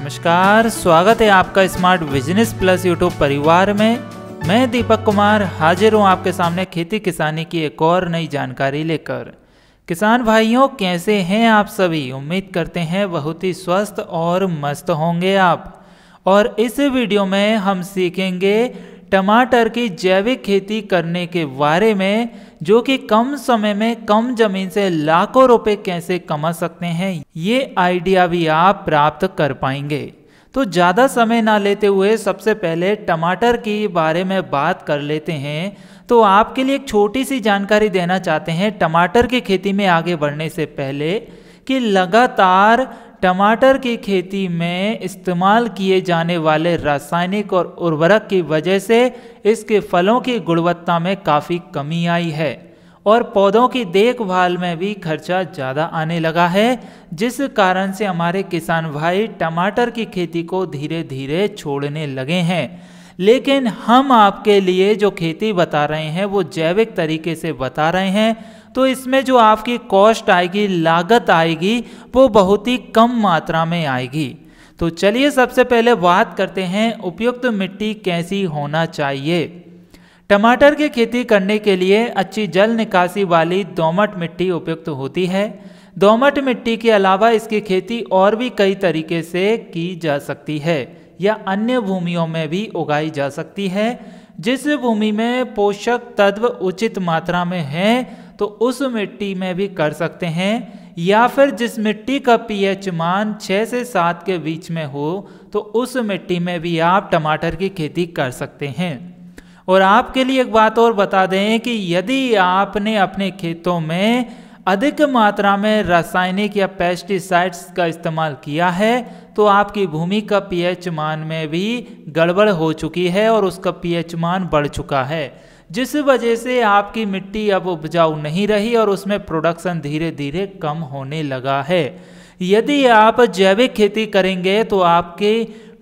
नमस्कार स्वागत है आपका स्मार्ट बिजनेस प्लस यूट्यूब परिवार में मैं दीपक कुमार हाजिर हूँ आपके सामने खेती किसानी की एक और नई जानकारी लेकर किसान भाइयों कैसे हैं आप सभी उम्मीद करते हैं बहुत ही स्वस्थ और मस्त होंगे आप और इस वीडियो में हम सीखेंगे टमाटर की जैविक खेती करने के बारे में जो कि कम समय में कम जमीन से लाखों रुपए कैसे कमा सकते हैं ये आइडिया भी आप प्राप्त कर पाएंगे तो ज़्यादा समय ना लेते हुए सबसे पहले टमाटर के बारे में बात कर लेते हैं तो आपके लिए एक छोटी सी जानकारी देना चाहते हैं टमाटर की खेती में आगे बढ़ने से पहले कि लगातार टमाटर की खेती में इस्तेमाल किए जाने वाले रासायनिक और उर्वरक की वजह से इसके फलों की गुणवत्ता में काफ़ी कमी आई है और पौधों की देखभाल में भी खर्चा ज़्यादा आने लगा है जिस कारण से हमारे किसान भाई टमाटर की खेती को धीरे धीरे छोड़ने लगे हैं लेकिन हम आपके लिए जो खेती बता रहे हैं वो जैविक तरीके से बता रहे हैं तो इसमें जो आपकी कॉस्ट आएगी लागत आएगी वो बहुत ही कम मात्रा में आएगी तो चलिए सबसे पहले बात करते हैं उपयुक्त मिट्टी कैसी होना चाहिए टमाटर की खेती करने के लिए अच्छी जल निकासी वाली दोमट मिट्टी उपयुक्त होती है दोमट मिट्टी के अलावा इसकी खेती और भी कई तरीके से की जा सकती है या अन्य भूमियों में भी उगाई जा सकती है जिस भूमि में पोषक तत्व उचित मात्रा में हैं तो उस मिट्टी में भी कर सकते हैं या फिर जिस मिट्टी का पीएच मान 6 से 7 के बीच में हो तो उस मिट्टी में भी आप टमाटर की खेती कर सकते हैं और आपके लिए एक बात और बता दें कि यदि आपने अपने खेतों में अधिक मात्रा में रासायनिक या पेस्टिसाइड्स का इस्तेमाल किया है तो आपकी भूमि का पीएच मान में भी गड़बड़ हो चुकी है और उसका पीएच मान बढ़ चुका है जिस वजह से आपकी मिट्टी अब उपजाऊ नहीं रही और उसमें प्रोडक्शन धीरे धीरे कम होने लगा है यदि आप जैविक खेती करेंगे तो आपके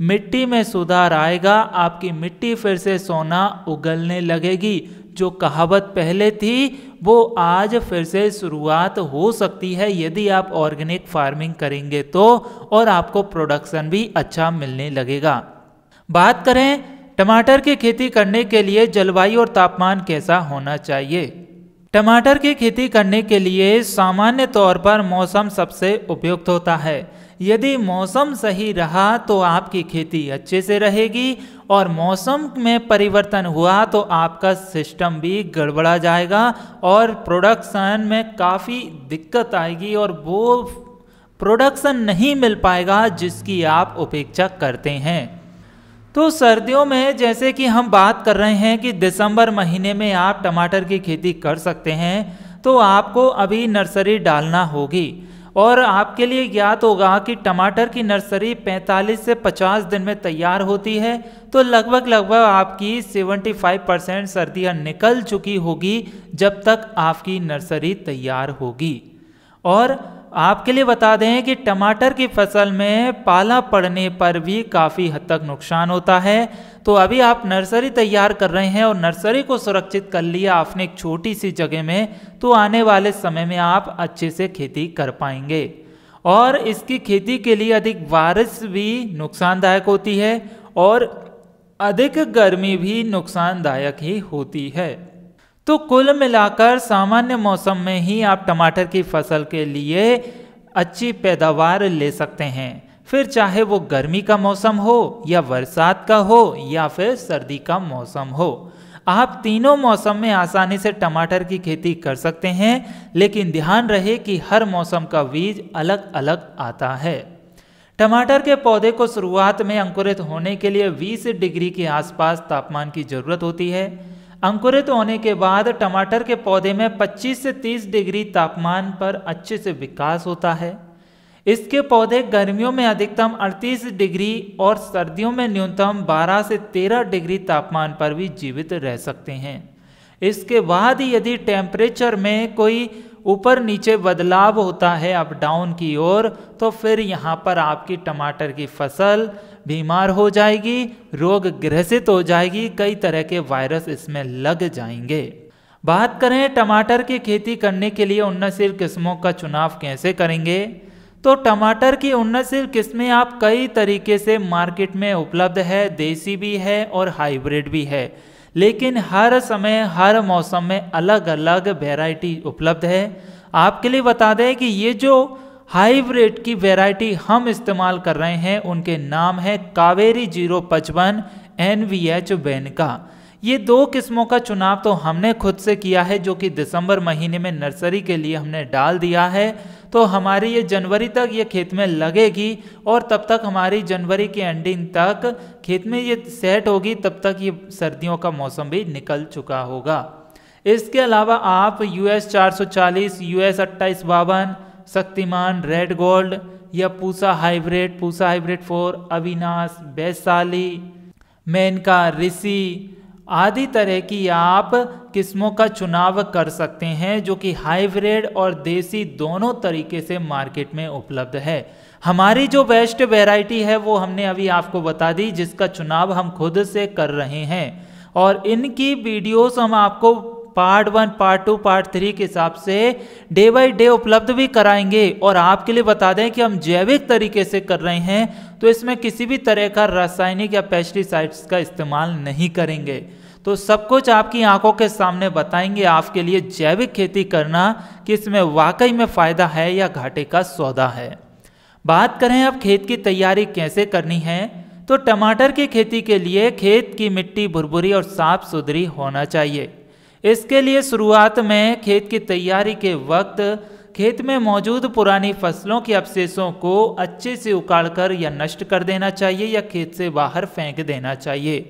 मिट्टी में सुधार आएगा आपकी मिट्टी फिर से सोना उगलने लगेगी जो कहावत पहले थी वो आज फिर से शुरुआत हो सकती है यदि आप ऑर्गेनिक फार्मिंग करेंगे तो और आपको प्रोडक्शन भी अच्छा मिलने लगेगा बात करें टमाटर की खेती करने के लिए जलवायु और तापमान कैसा होना चाहिए टमाटर की खेती करने के लिए सामान्य तौर पर मौसम सबसे उपयुक्त होता है यदि मौसम सही रहा तो आपकी खेती अच्छे से रहेगी और मौसम में परिवर्तन हुआ तो आपका सिस्टम भी गड़बड़ा जाएगा और प्रोडक्शन में काफ़ी दिक्कत आएगी और वो प्रोडक्शन नहीं मिल पाएगा जिसकी आप उपेक्षा करते हैं तो सर्दियों में जैसे कि हम बात कर रहे हैं कि दिसंबर महीने में आप टमाटर की खेती कर सकते हैं तो आपको अभी नर्सरी डालना होगी और आपके लिए ज्ञात होगा कि टमाटर की नर्सरी 45 से 50 दिन में तैयार होती है तो लगभग लगभग आपकी 75 परसेंट सर्दियाँ निकल चुकी होगी जब तक आपकी नर्सरी तैयार होगी और आपके लिए बता दें कि टमाटर की फसल में पाला पड़ने पर भी काफ़ी हद तक नुकसान होता है तो अभी आप नर्सरी तैयार कर रहे हैं और नर्सरी को सुरक्षित कर लिया आपने एक छोटी सी जगह में तो आने वाले समय में आप अच्छे से खेती कर पाएंगे और इसकी खेती के लिए अधिक बारिश भी नुकसानदायक होती है और अधिक गर्मी भी नुकसानदायक ही होती है तो कुल मिलाकर सामान्य मौसम में ही आप टमाटर की फसल के लिए अच्छी पैदावार ले सकते हैं फिर चाहे वो गर्मी का मौसम हो या बरसात का हो या फिर सर्दी का मौसम हो आप तीनों मौसम में आसानी से टमाटर की खेती कर सकते हैं लेकिन ध्यान रहे कि हर मौसम का बीज अलग अलग आता है टमाटर के पौधे को शुरुआत में अंकुरित होने के लिए 20 डिग्री के आसपास तापमान की जरूरत होती है अंकुरित होने के बाद टमाटर के पौधे में 25 से 30 डिग्री तापमान पर अच्छे से विकास होता है इसके पौधे गर्मियों में अधिकतम 38 डिग्री और सर्दियों में न्यूनतम 12 से 13 डिग्री तापमान पर भी जीवित रह सकते हैं इसके बाद यदि टेम्परेचर में कोई ऊपर नीचे बदलाव होता है अप डाउन की ओर तो फिर यहाँ पर आपकी टमाटर की फसल बीमार हो जाएगी रोग ग्रसित हो जाएगी कई तरह के वायरस इसमें लग जाएंगे बात करें टमाटर की खेती करने के लिए उन्नतशील किस्मों का चुनाव कैसे करेंगे तो टमाटर की उन्नतशील किस्में आप कई तरीके से मार्केट में उपलब्ध है देसी भी है और हाइब्रिड भी है लेकिन हर समय हर मौसम में अलग अलग वेराइटी उपलब्ध है आपके लिए बता दें कि ये जो हाइब्रिड की वेराइटी हम इस्तेमाल कर रहे हैं उनके नाम है कावेरी जीरो पचपन एन वी एच बेनका ये दो किस्मों का चुनाव तो हमने खुद से किया है जो कि दिसंबर महीने में नर्सरी के लिए हमने डाल दिया है तो हमारी ये जनवरी तक ये खेत में लगेगी और तब तक हमारी जनवरी के एंडिंग तक खेत में ये सेट होगी तब तक ये सर्दियों का मौसम भी निकल चुका होगा इसके अलावा आप यू एस चार सौ चालीस यू एस अट्ठाईस बावन शक्तिमान रेड गोल्ड या Pusa hybrid Pusa hybrid four Avinash Vaishali Menka Rishi आदि तरह की आप किस्मों का चुनाव कर सकते हैं जो कि हाईब्रिड और देसी दोनों तरीके से मार्केट में उपलब्ध है हमारी जो बेस्ट वेराइटी है वो हमने अभी आपको बता दी जिसका चुनाव हम खुद से कर रहे हैं और इनकी वीडियोस हम आपको part one part two part three के हिसाब से डे बाय डे उपलब्ध भी कराएंगे और आपके लिए बता दें कि हम जैविक तरीके से कर रहे हैं तो इसमें किसी भी तरह का रासायनिक या पेस्टिसाइड्स का इस्तेमाल नहीं करेंगे तो सब कुछ आपकी आंखों के सामने बताएंगे आपके लिए जैविक खेती करना कि इसमें वाकई में फ़ायदा है या घाटे का सौदा है बात करें अब खेत की तैयारी कैसे करनी है तो टमाटर की खेती के लिए खेत की मिट्टी भुरभुरी और साफ सुथरी होना चाहिए इसके लिए शुरुआत में खेत की तैयारी के वक्त खेत में मौजूद पुरानी फसलों के अवशेषों को अच्छे से उकाड़कर या नष्ट कर देना चाहिए या खेत से बाहर फेंक देना चाहिए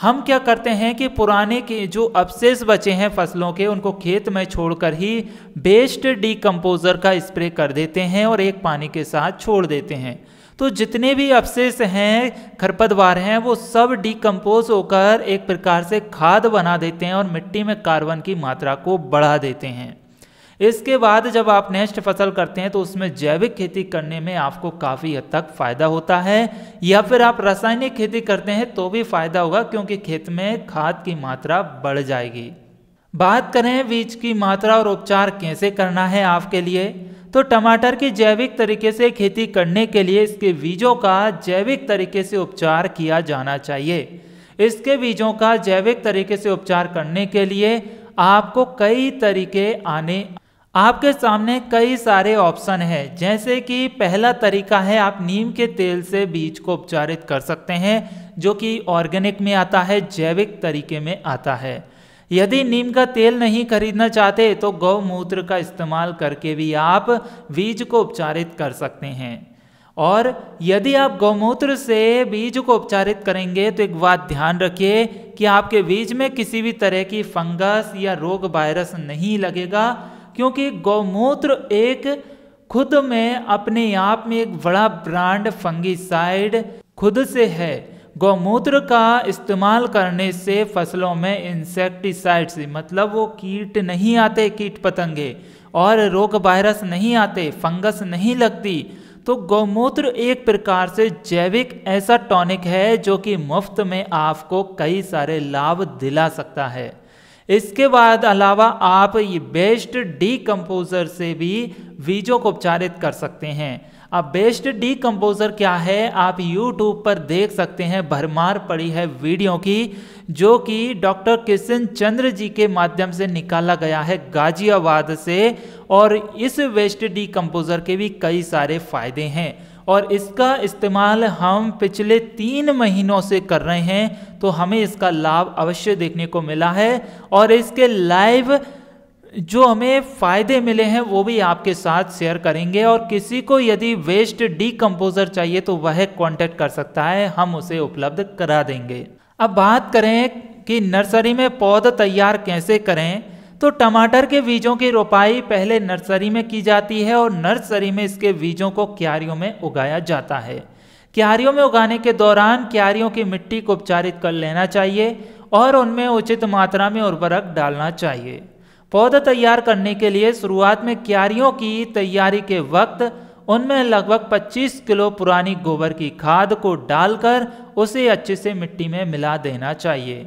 हम क्या करते हैं कि पुराने के जो अवशेष बचे हैं फसलों के उनको खेत में छोड़कर ही बेस्ट डिकम्पोज़र का स्प्रे कर देते हैं और एक पानी के साथ छोड़ देते हैं तो जितने भी अवशेष हैं खरपतवार हैं वो सब डिकम्पोज होकर एक प्रकार से खाद बना देते हैं और मिट्टी में कार्बन की मात्रा को बढ़ा देते हैं इसके बाद जब आप नेक्स्ट फसल करते हैं तो उसमें जैविक खेती करने में आपको काफ़ी हद तक फ़ायदा होता है या फिर आप रासायनिक खेती करते हैं तो भी फ़ायदा होगा क्योंकि खेत में खाद की मात्रा बढ़ जाएगी बात करें बीज की मात्रा और उपचार कैसे करना है आपके लिए तो टमाटर की जैविक तरीके से खेती करने के लिए इसके बीजों का जैविक तरीके से उपचार किया जाना चाहिए इसके बीजों का जैविक तरीके से उपचार करने के लिए आपको कई तरीके आने आपके सामने कई सारे ऑप्शन हैं जैसे कि पहला तरीका है आप नीम के तेल से बीज को उपचारित कर सकते हैं जो कि ऑर्गेनिक में आता है जैविक तरीके में आता है यदि नीम का तेल नहीं खरीदना चाहते तो गौमूत्र का इस्तेमाल करके भी आप बीज को उपचारित कर सकते हैं और यदि आप गौमूत्र से बीज को उपचारित करेंगे तो एक बात ध्यान रखिए कि आपके बीज में किसी भी तरह की फंगस या रोग वायरस नहीं लगेगा क्योंकि गौमूत्र एक खुद में अपने आप में एक बड़ा ब्रांड फंगिसाइड खुद से है गौमूत्र का इस्तेमाल करने से फसलों में इंसेक्टिसाइड्स मतलब वो कीट नहीं आते कीट पतंगे और रोग वायरस नहीं आते फंगस नहीं लगती तो गौमूत्र एक प्रकार से जैविक ऐसा टॉनिक है जो कि मुफ्त में आपको कई सारे लाभ दिला सकता है इसके बाद अलावा आप ये बेस्ट डी कंपोजर से भी बीजों को उपचारित कर सकते हैं अब बेस्ट डी कंपोजर क्या है आप यूट्यूब पर देख सकते हैं भरमार पड़ी है वीडियो की जो कि डॉक्टर किशन चंद्र जी के माध्यम से निकाला गया है गाजियाबाद से और इस वेस्ट डी कंपोजर के भी कई सारे फायदे हैं और इसका इस्तेमाल हम पिछले तीन महीनों से कर रहे हैं तो हमें इसका लाभ अवश्य देखने को मिला है और इसके लाइव जो हमें फ़ायदे मिले हैं वो भी आपके साथ शेयर करेंगे और किसी को यदि वेस्ट डीकम्पोज़र चाहिए तो वह कांटेक्ट कर सकता है हम उसे उपलब्ध करा देंगे अब बात करें कि नर्सरी में पौध तैयार कैसे करें तो टमाटर के बीजों की रोपाई पहले नर्सरी में की जाती है और नर्सरी में इसके बीजों को क्यारियों में उगाया जाता है क्यारियों में उगाने के दौरान क्यारियों की मिट्टी को उपचारित कर लेना चाहिए और उनमें उचित मात्रा में उर्वरक डालना चाहिए पौधा तैयार करने के लिए शुरुआत में क्यारियों की तैयारी के वक्त उनमें लगभग 25 किलो पुरानी गोबर की खाद को डालकर उसे अच्छे से मिट्टी में मिला देना चाहिए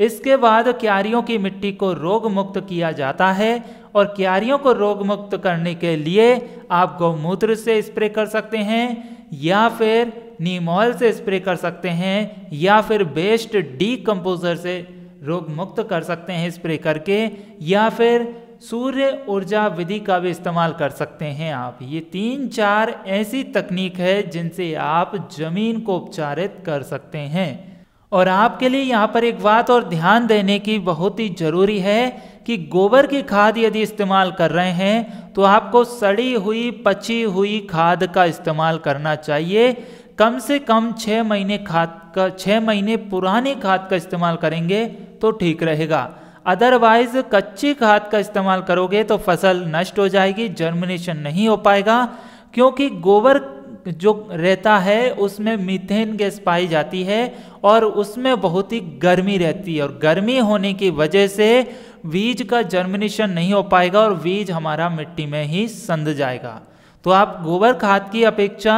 इसके बाद क्यारियों की मिट्टी को रोग मुक्त किया जाता है और क्यारियों को रोग मुक्त करने के लिए आप गौमूत्र से स्प्रे कर सकते हैं या फिर नीम ऑयल से स्प्रे कर सकते हैं या फिर बेस्ट डी कम्पोजर से रोग मुक्त कर सकते हैं स्प्रे करके या फिर सूर्य ऊर्जा विधि का भी इस्तेमाल कर सकते हैं आप ये तीन चार ऐसी तकनीक है जिनसे आप जमीन को उपचारित कर सकते हैं और आपके लिए यहाँ पर एक बात और ध्यान देने की बहुत ही ज़रूरी है कि गोबर की खाद यदि इस्तेमाल कर रहे हैं तो आपको सड़ी हुई पची हुई खाद का इस्तेमाल करना चाहिए कम से कम छः महीने खाद का छः महीने पुरानी खाद का इस्तेमाल करेंगे तो ठीक रहेगा अदरवाइज कच्ची खाद का इस्तेमाल करोगे तो फसल नष्ट हो जाएगी जर्मिनेशन नहीं हो पाएगा क्योंकि गोबर जो रहता है उसमें मीथेन गैस पाई जाती है और उसमें बहुत ही गर्मी रहती है और गर्मी होने की वजह से बीज का जर्मिनेशन नहीं हो पाएगा और बीज हमारा मिट्टी में ही संध जाएगा तो आप गोबर खाद की अपेक्षा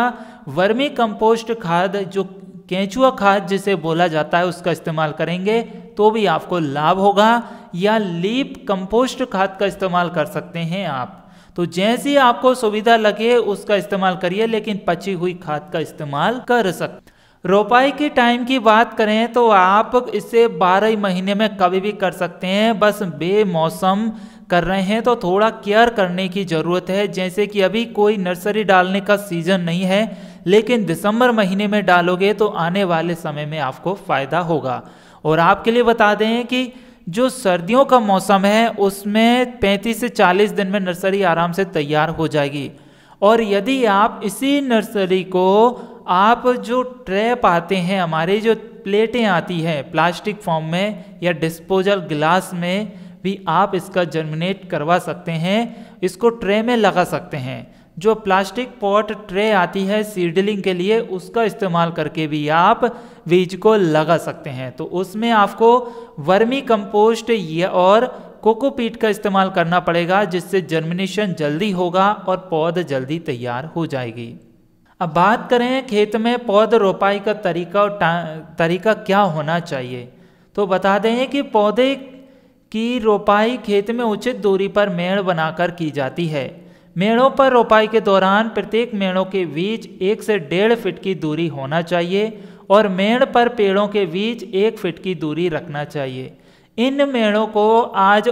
वर्मी कंपोस्ट खाद जो केंचुआ खाद जिसे बोला जाता है उसका इस्तेमाल करेंगे तो भी आपको लाभ होगा या लीप कंपोस्ट खाद का इस्तेमाल कर सकते हैं आप तो जैसी आपको सुविधा लगे उसका इस्तेमाल करिए लेकिन पची हुई खाद का इस्तेमाल कर सकते रोपाई के टाइम की बात करें तो आप इसे बारह महीने में कभी भी कर सकते हैं बस बेमौसम कर रहे हैं तो थोड़ा केयर करने की ज़रूरत है जैसे कि अभी कोई नर्सरी डालने का सीज़न नहीं है लेकिन दिसंबर महीने में डालोगे तो आने वाले समय में आपको फ़ायदा होगा और आपके लिए बता दें कि जो सर्दियों का मौसम है उसमें 35 से 40 दिन में नर्सरी आराम से तैयार हो जाएगी और यदि आप इसी नर्सरी को आप जो ट्रे पाते हैं हमारे जो प्लेटें आती हैं प्लास्टिक फॉर्म में या डिस्पोजल ग्लास में भी आप इसका जर्मिनेट करवा सकते हैं इसको ट्रे में लगा सकते हैं जो प्लास्टिक पॉट ट्रे आती है सीडलिंग के लिए उसका इस्तेमाल करके भी आप बीज को लगा सकते हैं तो उसमें आपको वर्मी कंपोस्ट या और कोकोपीट का इस्तेमाल करना पड़ेगा जिससे जर्मिनेशन जल्दी होगा और पौध जल्दी तैयार हो जाएगी अब बात करें खेत में पौध रोपाई का तरीका और तरीका क्या होना चाहिए तो बता दें कि पौधे की रोपाई खेत में उचित दूरी पर मेड़ बनाकर की जाती है मेड़ों पर रोपाई के दौरान प्रत्येक मेड़ों के बीच एक से डेढ़ फिट की दूरी होना चाहिए और मेड़ पर पेड़ों के बीच एक फिट की दूरी रखना चाहिए इन मेड़ों को आज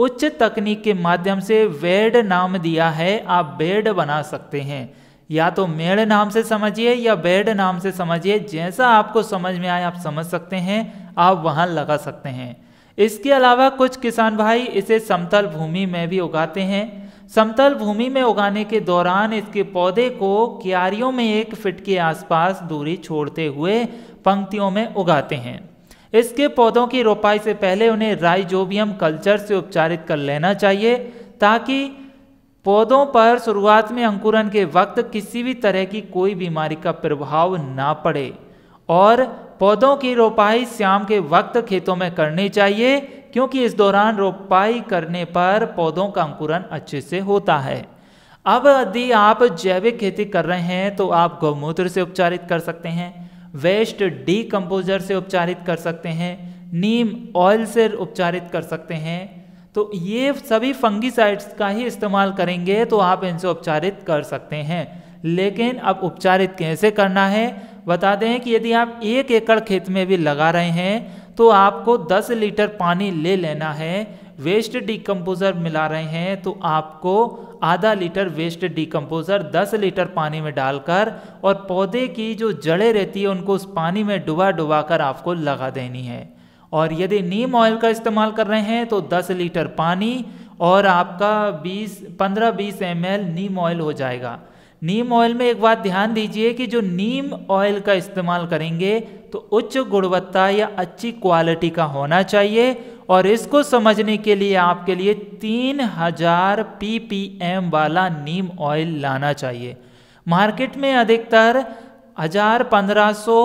उच्च तकनीक के माध्यम से वेड नाम दिया है आप बेड बना सकते हैं या तो मेड़ नाम से समझिए या बेड नाम से समझिए जैसा आपको समझ में आए आप समझ सकते हैं आप वहाँ लगा सकते हैं इसके अलावा कुछ किसान भाई इसे समतल भूमि में भी उगाते हैं समतल भूमि में उगाने के दौरान इसके पौधे को क्यारियों में एक फिट के आसपास दूरी छोड़ते हुए पंक्तियों में उगाते हैं इसके पौधों की रोपाई से पहले उन्हें राइजोबियम कल्चर से उपचारित कर लेना चाहिए ताकि पौधों पर शुरुआत में अंकुरन के वक्त किसी भी तरह की कोई बीमारी का प्रभाव ना पड़े और पौधों की रोपाई शाम के वक्त खेतों में करनी चाहिए क्योंकि इस दौरान रोपाई करने पर पौधों का अंकुरन अच्छे से होता है अब यदि आप जैविक खेती कर रहे हैं तो आप गौमूत्र से उपचारित कर सकते हैं वेस्ट डीकम्पोजर से उपचारित कर सकते हैं नीम ऑयल से उपचारित कर सकते हैं तो ये सभी फंगीसाइड्स का ही इस्तेमाल करेंगे तो आप इनसे उपचारित कर सकते हैं लेकिन अब उपचारित कैसे करना है बता दें कि यदि आप एक एकड़ खेत में भी लगा रहे हैं तो आपको 10 लीटर पानी ले लेना है वेस्ट डिकम्पोज़र मिला रहे हैं तो आपको आधा लीटर वेस्ट डिकम्पोज़र 10 लीटर पानी में डालकर और पौधे की जो जड़ें रहती है उनको उस पानी में डुबा डुबा कर आपको लगा देनी है और यदि नीम ऑयल का इस्तेमाल कर रहे हैं तो 10 लीटर पानी और आपका 20 15-20 एम नीम ऑयल हो जाएगा नीम ऑयल में एक बात ध्यान दीजिए कि जो नीम ऑयल का इस्तेमाल करेंगे तो उच्च गुणवत्ता या अच्छी क्वालिटी का होना चाहिए और इसको समझने के लिए आपके लिए 3000 ppm वाला नीम ऑयल लाना चाहिए मार्केट में अधिकतर हजार पंद्रह सौ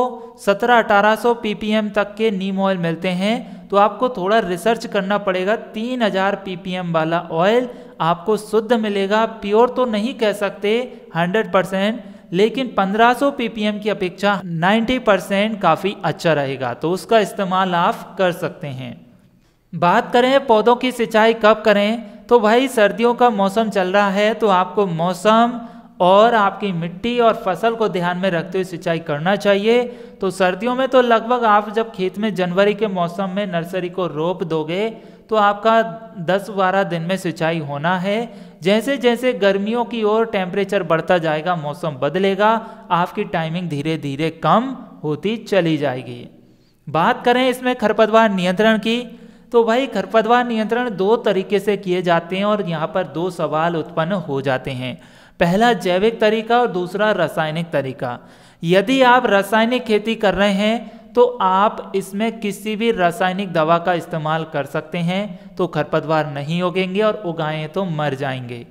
सत्रह अठारह सौ पी तक के नीम ऑयल मिलते हैं तो आपको थोड़ा रिसर्च करना पड़ेगा तीन हज़ार पीपीएम वाला ऑयल आपको शुद्ध मिलेगा प्योर तो नहीं कह सकते हंड्रेड परसेंट लेकिन 1500 ppm की अपेक्षा 90 परसेंट काफ़ी अच्छा रहेगा तो उसका इस्तेमाल आप कर सकते हैं बात करें पौधों की सिंचाई कब करें तो भाई सर्दियों का मौसम चल रहा है तो आपको मौसम और आपकी मिट्टी और फसल को ध्यान में रखते हुए सिंचाई करना चाहिए तो सर्दियों में तो लगभग आप जब खेत में जनवरी के मौसम में नर्सरी को रोप दोगे तो आपका 10-12 दिन में सिंचाई होना है जैसे जैसे गर्मियों की ओर टेम्परेचर बढ़ता जाएगा मौसम बदलेगा आपकी टाइमिंग धीरे धीरे कम होती चली जाएगी बात करें इसमें खरपतवार नियंत्रण की तो भाई खरपतवार नियंत्रण दो तरीके से किए जाते हैं और यहाँ पर दो सवाल उत्पन्न हो जाते हैं पहला जैविक तरीका और दूसरा रासायनिक तरीका यदि आप रासायनिक खेती कर रहे हैं तो आप इसमें किसी भी रासायनिक दवा का इस्तेमाल कर सकते हैं तो खरपतवार नहीं उगेंगे और उगाएं तो मर जाएंगे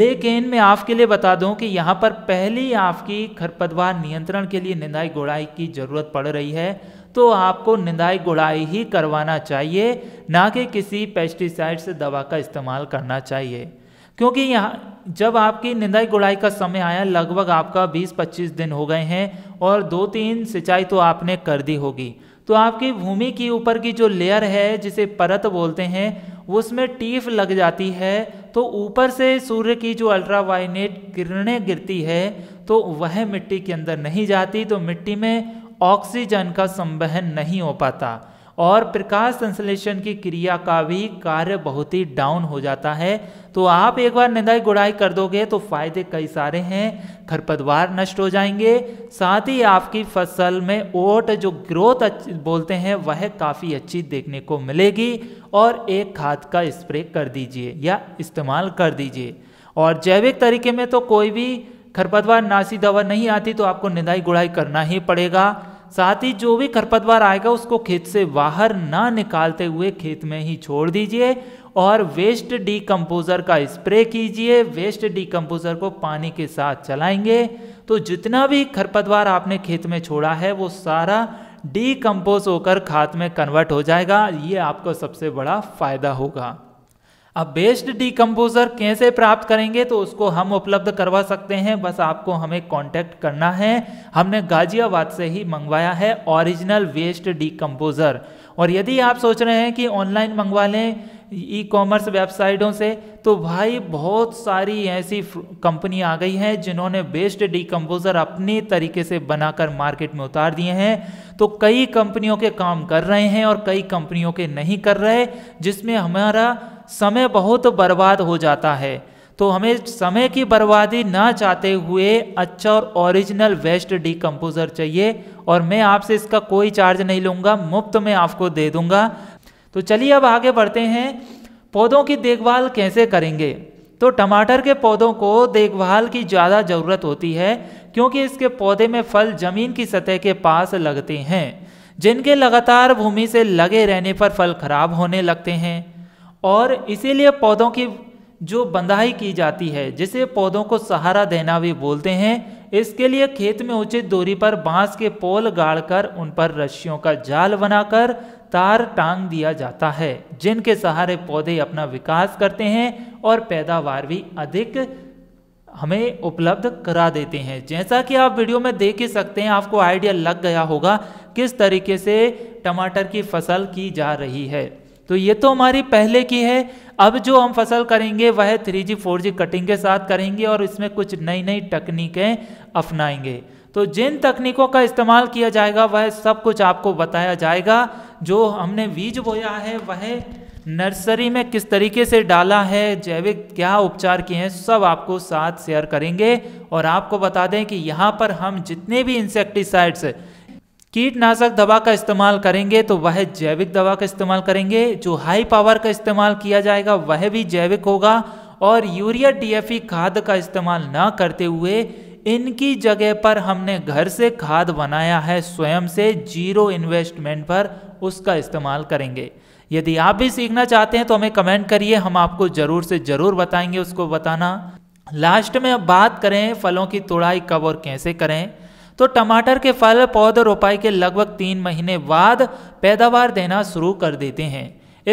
लेकिन मैं आपके लिए बता दूं कि यहाँ पर पहली आपकी खरपतवार नियंत्रण के लिए निंदाई गुड़ाई की ज़रूरत पड़ रही है तो आपको निंदाई गुड़ाई ही करवाना चाहिए ना कि किसी पेस्टिसाइड से दवा का इस्तेमाल करना चाहिए क्योंकि यहाँ जब आपकी निंदाई गुड़ाई का समय आया लगभग आपका 20-25 दिन हो गए हैं और दो तीन सिंचाई तो आपने कर दी होगी तो आपकी भूमि की ऊपर की जो लेयर है जिसे परत बोलते हैं उसमें टीफ लग जाती है तो ऊपर से सूर्य की जो अल्ट्रावाइनेट किरणें गिरती है तो वह मिट्टी के अंदर नहीं जाती तो मिट्टी में ऑक्सीजन का संवहन नहीं हो पाता और प्रकाश संश्लेषण की क्रिया का भी कार्य बहुत ही डाउन हो जाता है तो आप एक बार निंदाई गुड़ाई कर दोगे तो फायदे कई सारे हैं खरपतवार नष्ट हो जाएंगे साथ ही आपकी फसल में ओट जो ग्रोथ बोलते हैं वह काफ़ी अच्छी देखने को मिलेगी और एक खाद का स्प्रे कर दीजिए या इस्तेमाल कर दीजिए और जैविक तरीके में तो कोई भी खरपतवार नासी दवा नहीं आती तो आपको निंदाई गुड़ाई करना ही पड़ेगा साथ ही जो भी खरपतवार आएगा उसको खेत से बाहर ना निकालते हुए खेत में ही छोड़ दीजिए और वेस्ट डीकम्पोजर का स्प्रे कीजिए वेस्ट डिकम्पोज़र को पानी के साथ चलाएंगे तो जितना भी खरपतवार आपने खेत में छोड़ा है वो सारा डीकम्पोज होकर खाद में कन्वर्ट हो जाएगा ये आपको सबसे बड़ा फ़ायदा होगा अब बेस्ड डीकम्पोजर कैसे प्राप्त करेंगे तो उसको हम उपलब्ध करवा सकते हैं बस आपको हमें कांटेक्ट करना है हमने गाजियाबाद से ही मंगवाया है ओरिजिनल वेस्ट डीकम्पोजर और यदि आप सोच रहे हैं कि ऑनलाइन मंगवा लें ई कॉमर्स वेबसाइटों से तो भाई बहुत सारी ऐसी कंपनी आ गई हैं जिन्होंने बेस्ट डीकम्पोजर अपने तरीके से बनाकर मार्केट में उतार दिए हैं तो कई कंपनियों के काम कर रहे हैं और कई कंपनियों के नहीं कर रहे जिसमें हमारा समय बहुत बर्बाद हो जाता है तो हमें समय की बर्बादी ना चाहते हुए अच्छा और ओरिजिनल वेस्ट डिकम्पोज़र चाहिए और मैं आपसे इसका कोई चार्ज नहीं लूँगा मुफ्त में आपको दे दूँगा तो चलिए अब आगे बढ़ते हैं पौधों की देखभाल कैसे करेंगे तो टमाटर के पौधों को देखभाल की ज़्यादा ज़रूरत होती है क्योंकि इसके पौधे में फल जमीन की सतह के पास लगते हैं जिनके लगातार भूमि से लगे रहने पर फल खराब होने लगते हैं और इसीलिए पौधों की जो बंधाई की जाती है जिसे पौधों को सहारा देना भी बोलते हैं इसके लिए खेत में उचित दूरी पर बांस के पोल गाड़कर उन पर रस्सियों का जाल बनाकर तार टांग दिया जाता है जिनके सहारे पौधे अपना विकास करते हैं और पैदावार भी अधिक हमें उपलब्ध करा देते हैं जैसा कि आप वीडियो में देख ही सकते हैं आपको आइडिया लग गया होगा किस तरीके से टमाटर की फसल की जा रही है तो ये तो हमारी पहले की है अब जो हम फसल करेंगे वह three G four G cutting के साथ करेंगे और इसमें कुछ नई नई तकनीकें अपनाएंगे तो जिन तकनीकों का इस्तेमाल किया जाएगा वह सब कुछ आपको बताया जाएगा जो हमने बीज बोया है वह नर्सरी में किस तरीके से डाला है जैविक क्या उपचार किए हैं सब आपको साथ शेयर करेंगे और आपको बता दें कि यहाँ पर हम जितने भी इंसेक्टिसाइड्स कीटनाशक दवा का इस्तेमाल करेंगे तो वह जैविक दवा का इस्तेमाल करेंगे जो हाई पावर का इस्तेमाल किया जाएगा वह भी जैविक होगा और यूरिया डीएफई e खाद का इस्तेमाल ना करते हुए इनकी जगह पर हमने घर से खाद बनाया है स्वयं से जीरो इन्वेस्टमेंट पर उसका इस्तेमाल करेंगे यदि आप भी सीखना चाहते हैं तो हमें कमेंट करिए हम आपको ज़रूर से ज़रूर बताएंगे उसको बताना लास्ट में अब बात करें फलों की तोड़ाई कब और कैसे करें तो टमाटर के फल पौध रोपाई के लगभग तीन महीने बाद पैदावार देना शुरू कर देते हैं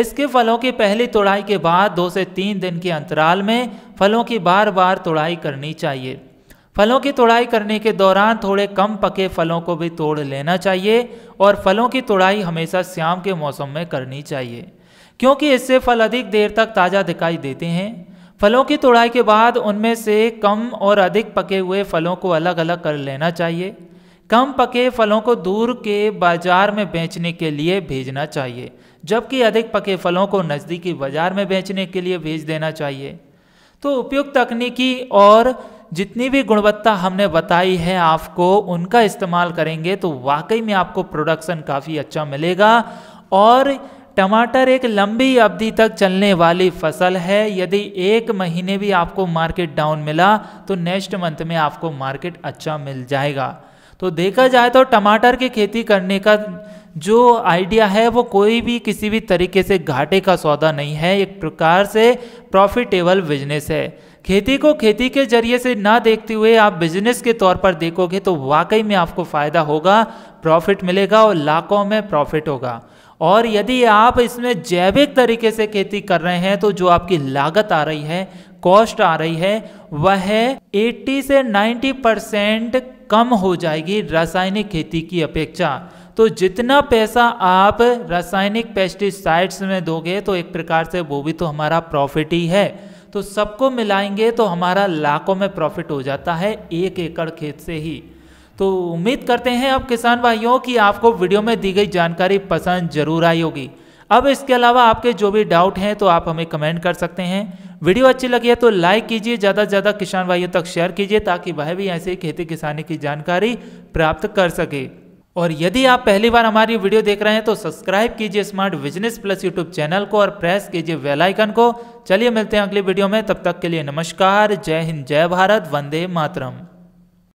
इसके फलों की पहली तोड़ाई के बाद दो से तीन दिन के अंतराल में फलों की बार बार तोड़ाई करनी चाहिए फलों की तोड़ाई करने के दौरान थोड़े कम पके फलों को भी तोड़ लेना चाहिए और फलों की तोड़ाई हमेशा शाम के मौसम में करनी चाहिए क्योंकि इससे फल अधिक देर तक ताज़ा दिखाई देते हैं फलों की तोड़ाई के बाद उनमें से कम और अधिक पके हुए फलों को अलग अलग कर लेना चाहिए कम पके फलों को दूर के बाजार में बेचने के लिए भेजना चाहिए जबकि अधिक पके फलों को नज़दीकी बाजार में बेचने के लिए भेज देना चाहिए तो उपयुक्त तकनीकी और जितनी भी गुणवत्ता हमने बताई है आपको उनका इस्तेमाल करेंगे तो वाकई में आपको प्रोडक्शन काफ़ी अच्छा मिलेगा और टमाटर एक लंबी अवधि तक चलने वाली फसल है यदि एक महीने भी आपको मार्केट डाउन मिला तो नेक्स्ट मंथ में आपको मार्केट अच्छा मिल जाएगा तो देखा जाए तो टमाटर की खेती करने का जो आइडिया है वो कोई भी किसी भी तरीके से घाटे का सौदा नहीं है एक प्रकार से प्रॉफिटेबल बिजनेस है खेती को खेती के जरिए से ना देखते हुए आप बिजनेस के तौर पर देखोगे तो वाकई में आपको फ़ायदा होगा प्रॉफिट मिलेगा और लाखों में प्रॉफिट होगा और यदि आप इसमें जैविक तरीके से खेती कर रहे हैं तो जो आपकी लागत आ रही है कॉस्ट आ रही है वह 80 से 90 परसेंट कम हो जाएगी रासायनिक खेती की अपेक्षा तो जितना पैसा आप रासायनिक पेस्टिसाइड्स में दोगे तो एक प्रकार से वो भी तो हमारा प्रॉफिट ही है तो सबको मिलाएंगे तो हमारा लाखों में प्रॉफिट हो जाता है एक एकड़ खेत से ही तो उम्मीद करते हैं अब किसान भाइयों की आपको वीडियो में दी गई जानकारी पसंद जरूर आई होगी अब इसके अलावा आपके जो भी डाउट हैं तो आप हमें कमेंट कर सकते हैं वीडियो अच्छी लगी है तो लाइक कीजिए ज़्यादा से ज़्यादा किसान भाइयों तक शेयर कीजिए ताकि वह भी ऐसे खेती किसानी की जानकारी प्राप्त कर सके और यदि आप पहली बार हमारी वीडियो देख रहे हैं तो सब्सक्राइब कीजिए smart business plus YouTube channel को और प्रेस कीजिए वेल आइकन को चलिए मिलते हैं अगली वीडियो में तब तक के लिए नमस्कार जय हिंद जय भारत वंदे मातरम